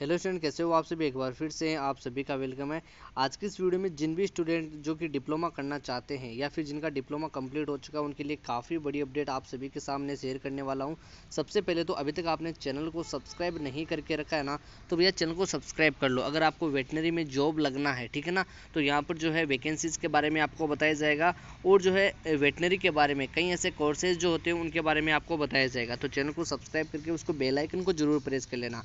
hello student कैसे हो आप सभी एक बार फिर से हैं आप सभी का वेलकम है आज की इस वीडियो में जिन भी स्टूडेंट जो कि डिप्लोमा करना चाहते हैं या फिर जिनका डिप्लोमा कंप्लीट हो चुका है उनके लिए काफ़ी बड़ी अपडेट आप सभी के सामने शेयर करने वाला हूं सबसे पहले तो अभी तक आपने चैनल को सब्सक्राइब नहीं करके रखा है ना तो भैया चैनल को सब्सक्राइब कर लो अगर आपको वेटनरी में जॉब लगना है ठीक है ना तो यहाँ पर जो है वैकेंसीज़ के बारे में आपको बताया जाएगा और जो है वेटनरी के बारे में कई ऐसे कोर्सेज जो होते हैं उनके बारे में आपको बताया जाएगा तो चैनल को सब्सक्राइब करके उसको बेलाइकन को जरूर प्रेस कर लेना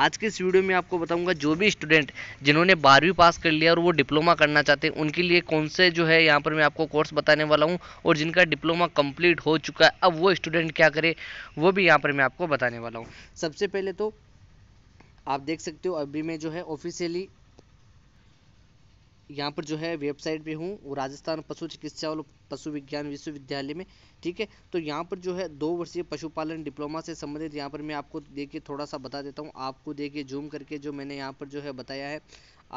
आज के इस वीडियो में आपको बताऊंगा जो भी स्टूडेंट जिन्होंने बारहवीं पास कर लिया और वो डिप्लोमा करना चाहते हैं उनके लिए कौन से जो है यहाँ पर मैं आपको कोर्स बताने वाला हूँ और जिनका डिप्लोमा कंप्लीट हो चुका है अब वो स्टूडेंट क्या करे वो भी यहाँ पर मैं आपको बताने वाला हूँ सबसे पहले तो आप देख सकते हो अभी मैं जो है ऑफिशियली यहाँ पर जो है वेबसाइट पे हूँ वो राजस्थान पशु चिकित्सा और पशु विज्ञान विश्वविद्यालय में ठीक है तो यहाँ पर जो है दो वर्षीय पशुपालन डिप्लोमा से संबंधित यहाँ पर मैं आपको देखिए थोड़ा सा बता देता हूँ आपको देखिए जूम करके जो मैंने यहाँ पर जो है बताया है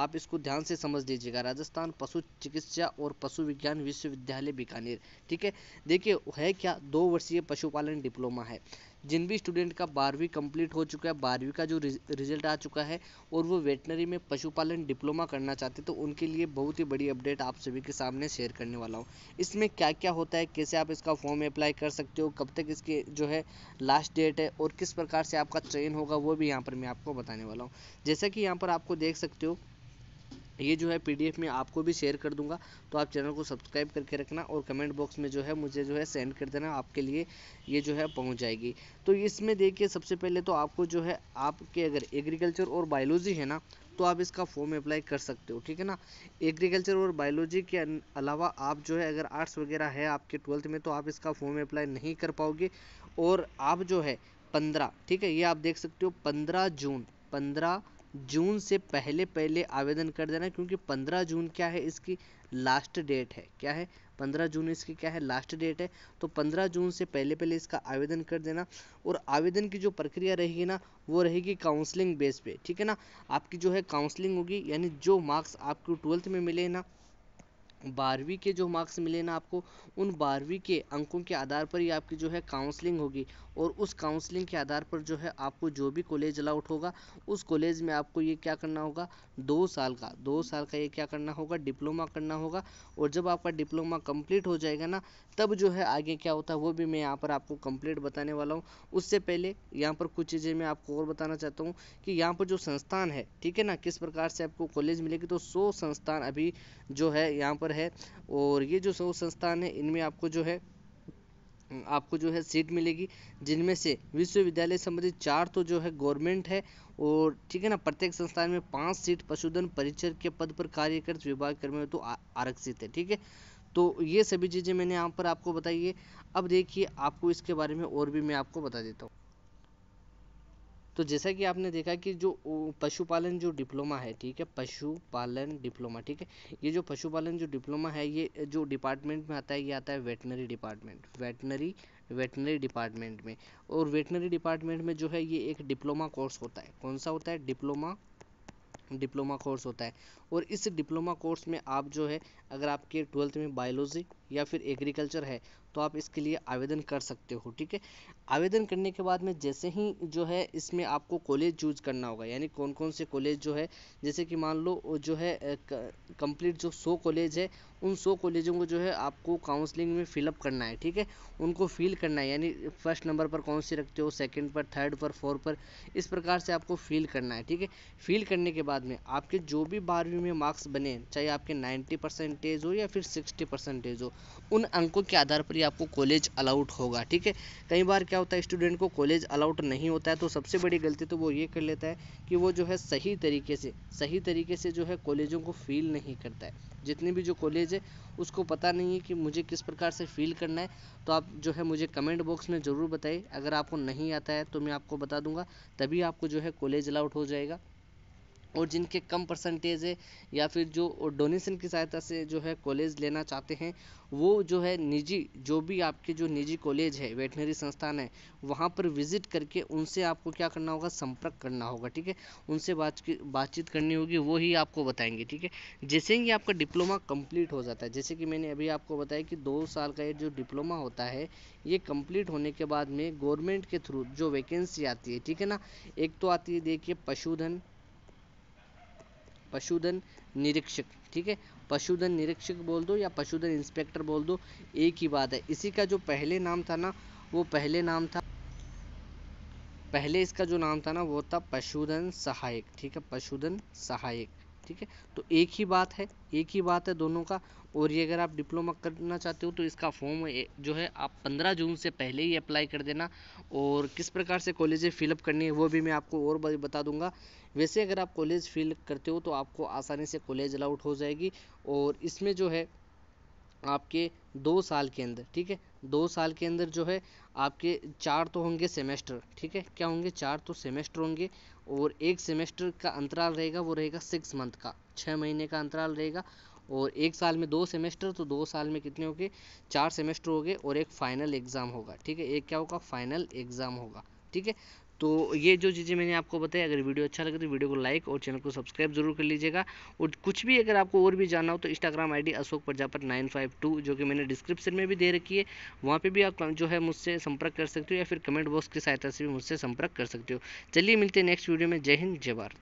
आप इसको ध्यान से समझ लीजिएगा राजस्थान पशु चिकित्सा और पशु विज्ञान विश्वविद्यालय बीकानेर ठीक है देखिए है क्या दो वर्षीय पशुपालन डिप्लोमा है जिन भी स्टूडेंट का बारहवीं कंप्लीट हो चुका है बारहवीं का जो रिजल्ट आ चुका है और वो वेटनरी में पशुपालन डिप्लोमा करना चाहते तो उनके लिए बहुत ही बड़ी अपडेट आप सभी के सामने शेयर करने वाला हूँ इसमें क्या क्या होता है कैसे आप इसका फॉर्म अप्लाई कर सकते हो कब तक इसके जो है लास्ट डेट है और किस प्रकार से आपका चयन होगा वो भी यहाँ पर मैं आपको बताने वाला हूँ जैसा कि यहाँ पर आपको देख सकते हो ये जो है पीडीएफ में आपको भी शेयर कर दूंगा तो आप चैनल को सब्सक्राइब करके रखना और कमेंट बॉक्स में जो है मुझे जो है सेंड कर देना आपके लिए ये जो है पहुंच जाएगी तो इसमें देखिए सबसे पहले तो आपको जो है आपके अगर एग्रीकल्चर और बायोलॉजी है ना तो आप इसका फॉर्म अप्लाई कर सकते हो ठीक है ना एग्रीकल्चर और बायोलॉजी के अलावा आप जो है अगर आर्ट्स वगैरह है आपके ट्वेल्थ में तो आप इसका फॉर्म अप्लाई नहीं कर पाओगे और आप जो है पंद्रह ठीक है ये आप देख सकते हो पंद्रह जून पंद्रह जून से पहले पहले आवेदन कर देना क्योंकि पंद्रह जून क्या है इसकी लास्ट डेट है क्या है पंद्रह जून इसकी क्या है लास्ट डेट है तो पंद्रह जून से पहले पहले इसका आवेदन कर देना और आवेदन की जो प्रक्रिया रहेगी ना वो रहेगी काउंसलिंग बेस पे ठीक है ना आपकी जो है काउंसलिंग होगी यानी जो मार्क्स आपको ट्वेल्थ में मिले ना बारहवीं के जो मार्क्स मिले ना आपको उन बारहवीं के अंकों के आधार पर ही आपकी जो है काउंसलिंग होगी और उस काउंसलिंग के आधार पर जो है आपको जो भी कॉलेज अलाउट होगा उस कॉलेज में आपको ये क्या करना होगा दो साल का दो साल का ये क्या करना होगा डिप्लोमा करना होगा और जब आपका डिप्लोमा कंप्लीट हो जाएगा ना तब जो है आगे क्या होता है वो भी मैं यहाँ पर आपको कंप्लीट बताने वाला हूँ उससे पहले यहाँ पर कुछ चीज़ें मैं आपको और बताना चाहता हूँ कि यहाँ पर जो संस्थान है ठीक है ना किस प्रकार से आपको कॉलेज मिलेगी तो सौ संस्थान अभी जो है यहाँ पर पर है और ये जो सौ संस्थान है इनमें आपको जो है आपको जो है सीट मिलेगी जिनमें से विश्वविद्यालय संबंधित चार तो जो है गवर्नमेंट है और ठीक है ना प्रत्येक संस्थान में पांच सीट पशुधन परिचर के पद पर कार्यरत विभाग कर्मी तो आरक्षित है ठीक है तो ये सभी चीज़ें मैंने यहाँ पर आपको बताई है अब देखिए आपको इसके बारे में और भी मैं आपको बता देता हूँ तो जैसा कि आपने देखा कि जो पशुपालन जो डिप्लोमा है ठीक है पशुपालन डिप्लोमा ठीक है ये जो पशुपालन जो डिप्लोमा है ये जो डिपार्टमेंट में आता है ये आता है veterinary department veterinary veterinary department में और वेटनरी डिपार्टमेंट में जो है ये एक डिप्लोमा कोर्स होता है कौन सा होता है डिप्लोमा डिप्लोमा कोर्स होता है और इस डिप्लोमा कोर्स में आप जो है अगर आपके ट्वेल्थ में बायोलॉजी या फिर एग्रीकल्चर है तो आप इसके लिए आवेदन कर सकते हो ठीक है आवेदन करने के बाद में जैसे ही जो है इसमें आपको कॉलेज चूज करना होगा यानी कौन कौन से कॉलेज जो है जैसे कि मान लो जो है कंप्लीट जो सौ कॉलेज है उन सौ कॉलेजों को जो है आपको काउंसलिंग में फिलअप करना है ठीक है उनको फिल करना है यानी फर्स्ट नंबर पर कौन सी रखते हो सेकंड पर थर्ड पर फोर्थ पर इस प्रकार से आपको फिल करना है ठीक है फिल करने के बाद में आपके जो भी बारहवीं में मार्क्स बने चाहे आपके नाइन्टी परसेंटेज हो या फिर सिक्सटी परसेंटेज हो उन अंकों के आधार पर आपको कॉलेज अलाउट होगा ठीक है कई बार क्या होता है स्टूडेंट को कॉलेज अलाउट नहीं होता है तो सबसे बड़ी गलती तो वो ये कर लेता है कि वो जो है सही तरीके से सही तरीके से जो है कॉलेजों को फील नहीं करता है जितने भी जो कॉलेज है उसको पता नहीं है कि मुझे किस प्रकार से फील करना है तो आप जो है मुझे कमेंट बॉक्स में ज़रूर बताइए अगर आपको नहीं आता है तो मैं आपको बता दूंगा तभी आपको जो है कॉलेज अलाउट हो जाएगा और जिनके कम परसेंटेज है या फिर जो डोनेशन की सहायता से जो है कॉलेज लेना चाहते हैं वो जो है निजी जो भी आपके जो निजी कॉलेज है वेटनरी संस्थान है वहाँ पर विजिट करके उनसे आपको क्या करना होगा संपर्क करना होगा ठीक है उनसे बात बातचीत करनी होगी वो ही आपको बताएंगे ठीक है जैसे ही आपका डिप्लोमा कंप्लीट हो जाता है जैसे कि मैंने अभी आपको बताया कि दो साल का ये जो डिप्लोमा होता है ये कम्प्लीट होने के बाद में गवर्नमेंट के थ्रू जो वैकेंसी आती है ठीक है ना एक तो आती है देखिए पशुधन पशुधन निरीक्षक ठीक है पशुधन निरीक्षक बोल दो या पशुधन इंस्पेक्टर बोल दो एक ही बात है इसी का जो पहले नाम था ना वो पहले नाम था पहले इसका जो नाम था ना वो था पशुधन सहायक ठीक है पशुधन सहायक ठीक है तो एक ही बात है एक ही बात है दोनों का और ये अगर आप डिप्लोमा करना चाहते हो तो इसका फॉर्म जो है आप 15 जून से पहले ही अप्लाई कर देना और किस प्रकार से कॉलेजें फिलअप करनी है वो भी मैं आपको और बता दूंगा वैसे अगर आप कॉलेज फिल करते हो तो आपको आसानी से कॉलेज अलाउट हो जाएगी और इसमें जो है आपके दो साल के अंदर ठीक है दो साल के अंदर जो है आपके चार तो होंगे सेमेस्टर ठीक है क्या होंगे चार तो सेमेस्टर होंगे और एक सेमेस्टर का अंतराल रहेगा वो रहेगा सिक्स मंथ का छः महीने का अंतराल रहेगा और एक साल में दो सेमेस्टर तो दो साल में कितने हो गए चार सेमेस्टर हो गए और एक फाइनल एग्ज़ाम होगा ठीक है एक क्या होगा फाइनल एग्ज़ाम होगा ठीक है तो ये जो चीज़ें मैंने आपको बताई अगर वीडियो अच्छा लगे तो वीडियो को लाइक और चैनल को सब्सक्राइब जरूर कर लीजिएगा और कुछ भी अगर आपको और भी जानना हो तो Instagram ID Ashok Prajapat nine five two जो कि मैंने डिस्क्रिप्शन में भी दे रखी है वहाँ पर भी आप जो है मुझसे संपर्क कर सकते हो या फिर कमेंट बॉक्स की सहायता से भी मुझसे संपर्क कर सकते हो चलिए मिलते हैं नेक्स्ट वीडियो में जय हिंद जय भारत